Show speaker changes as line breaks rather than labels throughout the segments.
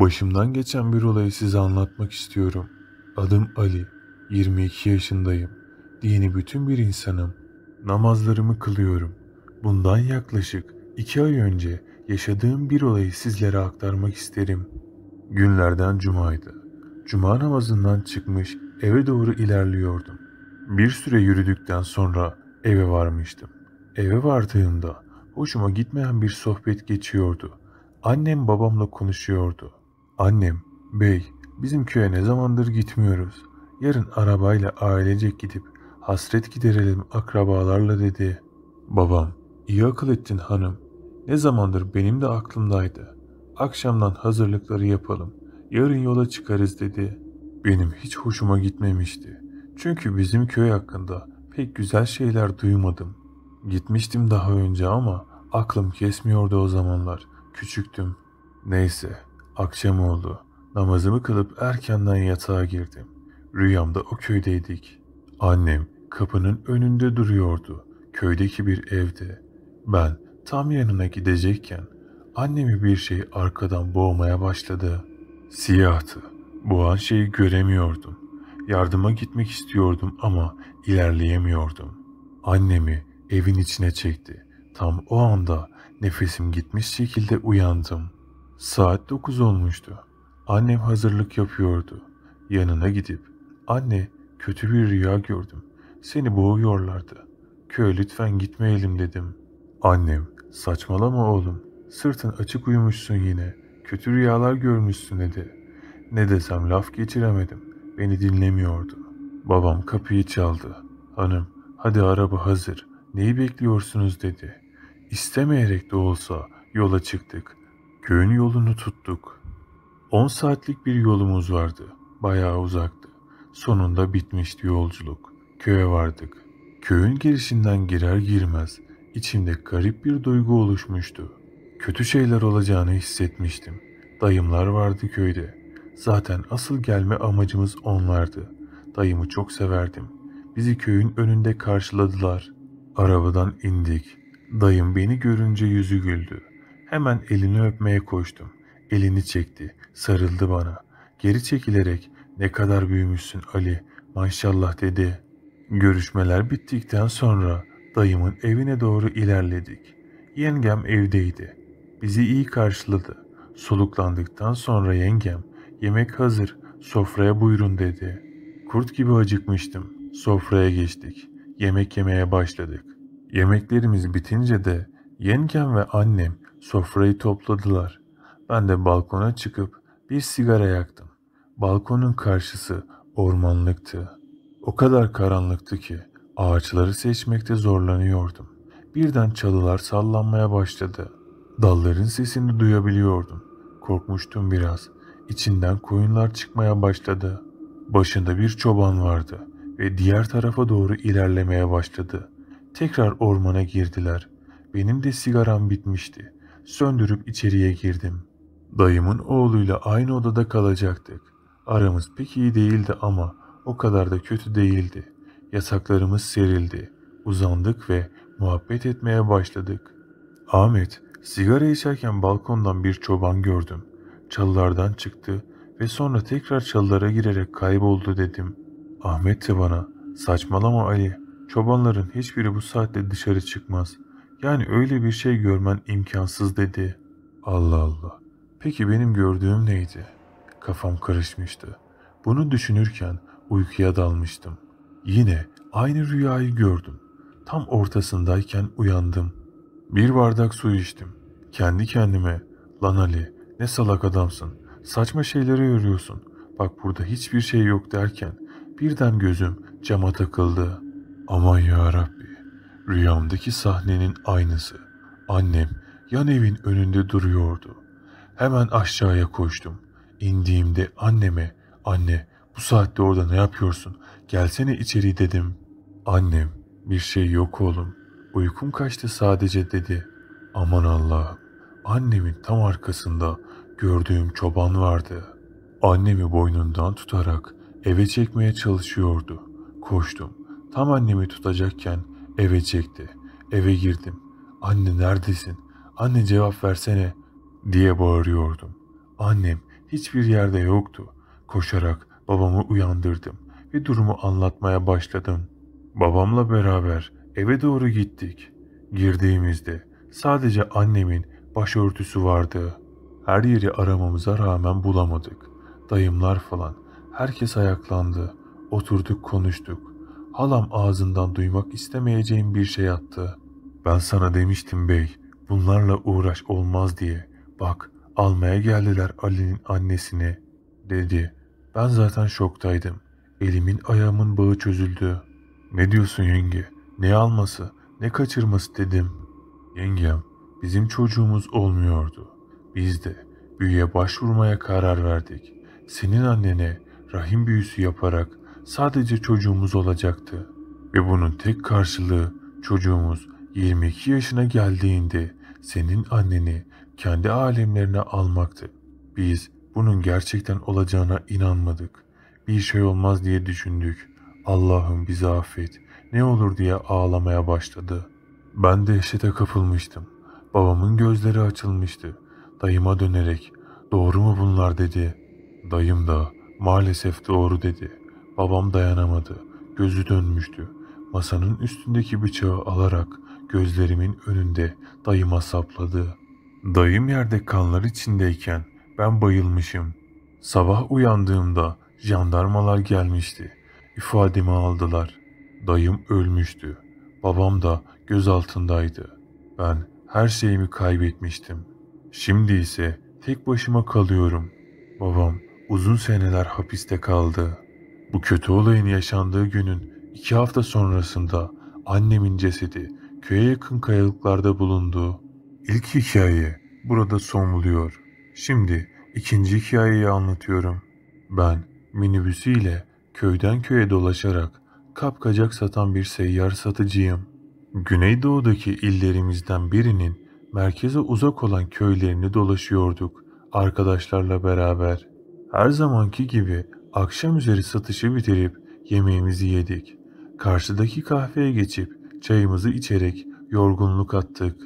Başımdan geçen bir olayı size anlatmak istiyorum. Adım Ali, 22 yaşındayım. Dini bütün bir insanım. Namazlarımı kılıyorum. Bundan yaklaşık iki ay önce yaşadığım bir olayı sizlere aktarmak isterim. Günlerden cumaydı. Cuma namazından çıkmış eve doğru ilerliyordum. Bir süre yürüdükten sonra eve varmıştım. Eve vardığımda hoşuma gitmeyen bir sohbet geçiyordu. Annem babamla konuşuyordu. Annem, bey, bizim köye ne zamandır gitmiyoruz. Yarın arabayla ailecek gidip hasret giderelim akrabalarla dedi. Babam, iyi akıl ettin hanım. Ne zamandır benim de aklımdaydı. Akşamdan hazırlıkları yapalım. Yarın yola çıkarız dedi. Benim hiç hoşuma gitmemişti. Çünkü bizim köy hakkında pek güzel şeyler duymadım. Gitmiştim daha önce ama aklım kesmiyordu o zamanlar. Küçüktüm. Neyse Akşam oldu. Namazımı kılıp erkenden yatağa girdim. Rüyamda o köydeydik. Annem kapının önünde duruyordu. Köydeki bir evde. Ben tam yanına gidecekken annemi bir şey arkadan boğmaya başladı. Siyahtı. Boğan şeyi göremiyordum. Yardıma gitmek istiyordum ama ilerleyemiyordum. Annemi evin içine çekti. Tam o anda nefesim gitmiş şekilde uyandım. Saat 9 olmuştu. Annem hazırlık yapıyordu. Yanına gidip, anne kötü bir rüya gördüm. Seni boğuyorlardı. Köye lütfen gitmeyelim dedim. Annem, saçmalama oğlum. Sırtın açık uyumuşsun yine. Kötü rüyalar görmüşsün dedi. Ne desem laf geçiremedim. Beni dinlemiyordu. Babam kapıyı çaldı. Hanım, hadi araba hazır. Neyi bekliyorsunuz dedi. İstemeyerek de olsa yola çıktık. Köyün yolunu tuttuk. 10 saatlik bir yolumuz vardı. Bayağı uzaktı. Sonunda bitmişti yolculuk. Köye vardık. Köyün girişinden girer girmez içimde garip bir duygu oluşmuştu. Kötü şeyler olacağını hissetmiştim. Dayımlar vardı köyde. Zaten asıl gelme amacımız onlardı. Dayımı çok severdim. Bizi köyün önünde karşıladılar. Arabadan indik. Dayım beni görünce yüzü güldü. Hemen elini öpmeye koştum. Elini çekti, sarıldı bana. Geri çekilerek ne kadar büyümüşsün Ali, maşallah dedi. Görüşmeler bittikten sonra dayımın evine doğru ilerledik. Yengem evdeydi. Bizi iyi karşıladı. Soluklandıktan sonra yengem yemek hazır sofraya buyurun dedi. Kurt gibi acıkmıştım. Sofraya geçtik. Yemek yemeye başladık. Yemeklerimiz bitince de yengem ve annem Sofrayı topladılar. Ben de balkona çıkıp bir sigara yaktım. Balkonun karşısı ormanlıktı. O kadar karanlıktı ki ağaçları seçmekte zorlanıyordum. Birden çalılar sallanmaya başladı. Dalların sesini duyabiliyordum. Korkmuştum biraz. İçinden koyunlar çıkmaya başladı. Başında bir çoban vardı ve diğer tarafa doğru ilerlemeye başladı. Tekrar ormana girdiler. Benim de sigaram bitmişti söndürüp içeriye girdim. Dayımın oğluyla aynı odada kalacaktık. Aramız pek iyi değildi ama o kadar da kötü değildi. Yataklarımız serildi. Uzandık ve muhabbet etmeye başladık. Ahmet sigara içerken balkondan bir çoban gördüm. Çalılardan çıktı ve sonra tekrar çalılara girerek kayboldu dedim. Ahmet de bana saçmalama Ali çobanların hiçbiri bu saatte dışarı çıkmaz. Yani öyle bir şey görmen imkansız dedi. Allah Allah. Peki benim gördüğüm neydi? Kafam karışmıştı. Bunu düşünürken uykuya dalmıştım. Yine aynı rüyayı gördüm. Tam ortasındayken uyandım. Bir bardak su içtim. Kendi kendime lan Ali ne salak adamsın. Saçma şeylere yürüyorsun. Bak burada hiçbir şey yok derken birden gözüm cama takıldı. Aman ya Rabbi Rüyamdaki sahnenin aynısı. Annem yan evin önünde duruyordu. Hemen aşağıya koştum. İndiğimde anneme, anne bu saatte orada ne yapıyorsun? Gelsene içeri dedim. Annem, bir şey yok oğlum. Uykum kaçtı sadece dedi. Aman Allah'ım. Annemin tam arkasında gördüğüm çoban vardı. Annemi boynundan tutarak eve çekmeye çalışıyordu. Koştum. Tam annemi tutacakken Eve çekti. Eve girdim. Anne neredesin? Anne cevap versene diye bağırıyordum. Annem hiçbir yerde yoktu. Koşarak babamı uyandırdım ve durumu anlatmaya başladım. Babamla beraber eve doğru gittik. Girdiğimizde sadece annemin başörtüsü vardı. Her yeri aramamıza rağmen bulamadık. Dayımlar falan. Herkes ayaklandı. Oturduk konuştuk halam ağzından duymak istemeyeceğim bir şey attı. Ben sana demiştim bey, bunlarla uğraş olmaz diye. Bak, almaya geldiler Ali'nin annesini, dedi. Ben zaten şoktaydım. Elimin ayağımın bağı çözüldü. Ne diyorsun yenge? Ne alması, ne kaçırması dedim. Yengem, bizim çocuğumuz olmuyordu. Biz de büyüye başvurmaya karar verdik. Senin annene rahim büyüsü yaparak sadece çocuğumuz olacaktı ve bunun tek karşılığı çocuğumuz 22 yaşına geldiğinde senin anneni kendi alemlerine almaktı. Biz bunun gerçekten olacağına inanmadık. Bir şey olmaz diye düşündük. Allah'ım bizi affet. Ne olur diye ağlamaya başladı. Ben dehşete kapılmıştım. Babamın gözleri açılmıştı. Dayıma dönerek doğru mu bunlar dedi. Dayım da maalesef doğru dedi. Babam dayanamadı. Gözü dönmüştü. Masanın üstündeki bıçağı alarak gözlerimin önünde dayıma sapladı. Dayım yerde kanlar içindeyken ben bayılmışım. Sabah uyandığımda jandarmalar gelmişti. İfademi aldılar. Dayım ölmüştü. Babam da gözaltındaydı. Ben her şeyimi kaybetmiştim. Şimdi ise tek başıma kalıyorum. Babam uzun seneler hapiste kaldı. Bu kötü olayın yaşandığı günün iki hafta sonrasında annemin cesedi köye yakın kayalıklarda bulundu. İlk hikaye burada son buluyor. Şimdi ikinci hikayeyi anlatıyorum. Ben minibüsüyle köyden köye dolaşarak kapkacak satan bir seyyar satıcıyım. Güneydoğu'daki illerimizden birinin merkeze uzak olan köylerini dolaşıyorduk arkadaşlarla beraber. Her zamanki gibi Akşam üzeri satışı bitirip yemeğimizi yedik. Karşıdaki kahveye geçip çayımızı içerek yorgunluk attık.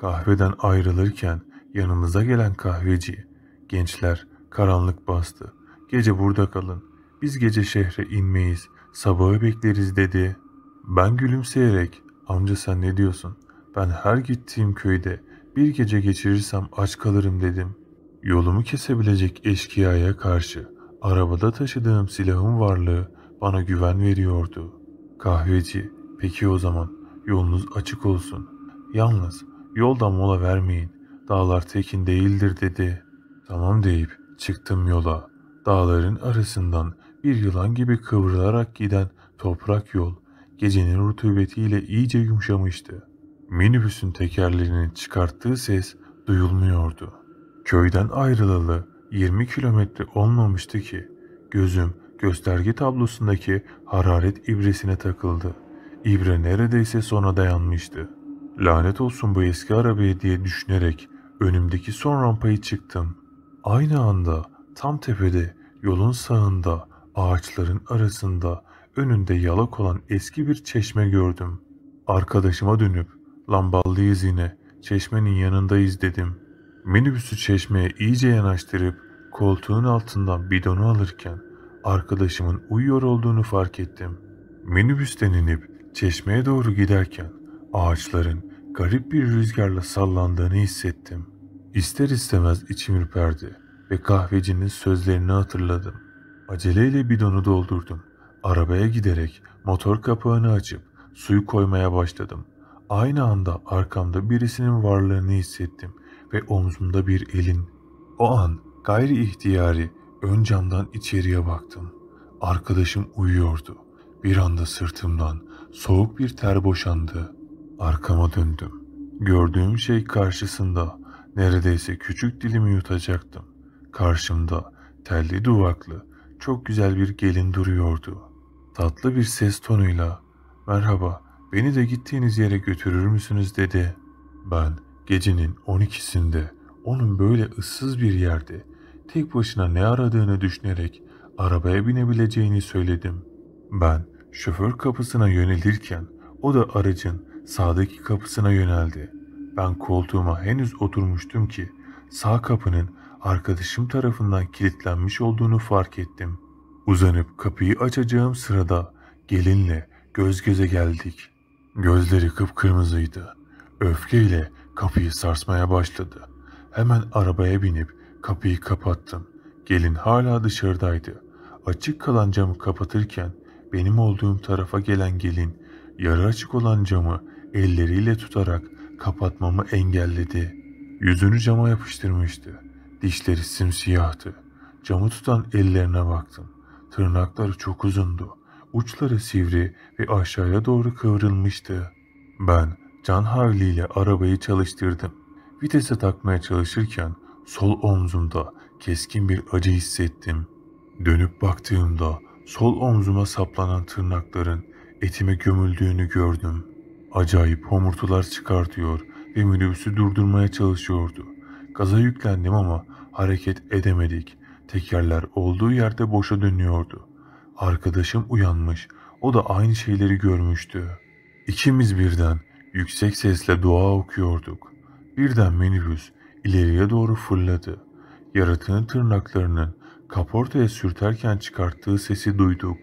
Kahveden ayrılırken yanımıza gelen kahveci, gençler karanlık bastı. Gece burada kalın, biz gece şehre inmeyiz, sabahı bekleriz dedi. Ben gülümseyerek, amca sen ne diyorsun? Ben her gittiğim köyde bir gece geçirirsem aç kalırım dedim. Yolumu kesebilecek eşkıyaya karşı Arabada taşıdığım silahın varlığı bana güven veriyordu. Kahveci, peki o zaman yolunuz açık olsun. Yalnız yolda mola vermeyin. Dağlar tekin değildir dedi. Tamam deyip çıktım yola. Dağların arasından bir yılan gibi kıvrılarak giden toprak yol gecenin rutubetiyle iyice yumuşamıştı. Minibüsün tekerlerinin çıkarttığı ses duyulmuyordu. Köyden ayrılalı 20 kilometre olmamıştı ki gözüm gösterge tablosundaki hararet ibresine takıldı. İbre neredeyse sona dayanmıştı. Lanet olsun bu eski arabaya diye düşünerek önümdeki son rampayı çıktım. Aynı anda tam tepede yolun sağında ağaçların arasında önünde yalak olan eski bir çeşme gördüm. Arkadaşıma dönüp lambalıyız yine çeşmenin yanındayız dedim. Minibüsü çeşmeye iyice yanaştırıp Koltuğun altından bidonu alırken arkadaşımın uyuyor olduğunu fark ettim. Minibüsten inip çeşmeye doğru giderken ağaçların garip bir rüzgarla sallandığını hissettim. İster istemez içim ürperdi ve kahvecinin sözlerini hatırladım. Aceleyle bidonu doldurdum. Arabaya giderek motor kapağını açıp suyu koymaya başladım. Aynı anda arkamda birisinin varlığını hissettim ve omzumda bir elin. O an Gayri ihtiyari ön camdan içeriye baktım. Arkadaşım uyuyordu. Bir anda sırtımdan soğuk bir ter boşandı. Arkama döndüm. Gördüğüm şey karşısında neredeyse küçük dilimi yutacaktım. Karşımda telli duvaklı çok güzel bir gelin duruyordu. Tatlı bir ses tonuyla merhaba beni de gittiğiniz yere götürür müsünüz dedi. Ben gecenin 12'sinde onun böyle ıssız bir yerde tek başına ne aradığını düşünerek arabaya binebileceğini söyledim. Ben şoför kapısına yönelirken o da aracın sağdaki kapısına yöneldi. Ben koltuğuma henüz oturmuştum ki sağ kapının arkadaşım tarafından kilitlenmiş olduğunu fark ettim. Uzanıp kapıyı açacağım sırada gelinle göz göze geldik. Gözleri kıpkırmızıydı. Öfkeyle kapıyı sarsmaya başladı. Hemen arabaya binip Kapıyı kapattım. Gelin hala dışarıdaydı. Açık kalan camı kapatırken benim olduğum tarafa gelen gelin yarı açık olan camı elleriyle tutarak kapatmamı engelledi. Yüzünü cama yapıştırmıştı. Dişleri simsiyahtı. Camı tutan ellerine baktım. Tırnakları çok uzundu. Uçları sivri ve aşağıya doğru kıvrılmıştı. Ben can havliyle arabayı çalıştırdım. Vitese takmaya çalışırken sol omzumda keskin bir acı hissettim. Dönüp baktığımda sol omzuma saplanan tırnakların etime gömüldüğünü gördüm. Acayip homurtular çıkartıyor ve minibüsü durdurmaya çalışıyordu. Gaza yüklendim ama hareket edemedik. Tekerler olduğu yerde boşa dönüyordu. Arkadaşım uyanmış. O da aynı şeyleri görmüştü. İkimiz birden yüksek sesle dua okuyorduk. Birden minibüs ileriye doğru fırladı. Yaratığın tırnaklarının kaportaya sürterken çıkarttığı sesi duyduk.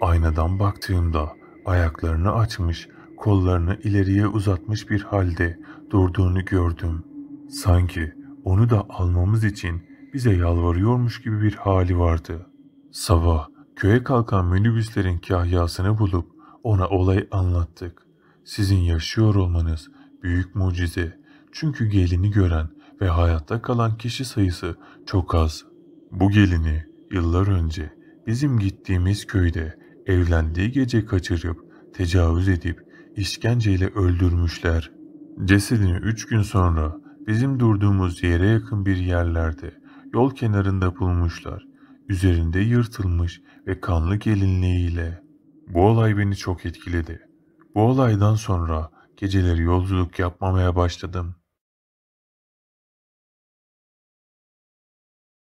Aynadan baktığımda ayaklarını açmış, kollarını ileriye uzatmış bir halde durduğunu gördüm. Sanki onu da almamız için bize yalvarıyormuş gibi bir hali vardı. Sabah köye kalkan minibüslerin kahyasını bulup ona olay anlattık. Sizin yaşıyor olmanız büyük mucize. Çünkü gelini gören ve hayatta kalan kişi sayısı çok az. Bu gelini yıllar önce bizim gittiğimiz köyde evlendiği gece kaçırıp tecavüz edip işkenceyle öldürmüşler. Cesedini üç gün sonra bizim durduğumuz yere yakın bir yerlerde yol kenarında bulmuşlar. Üzerinde yırtılmış ve kanlı gelinliğiyle. Bu olay beni çok etkiledi. Bu olaydan sonra geceleri yolculuk yapmamaya başladım.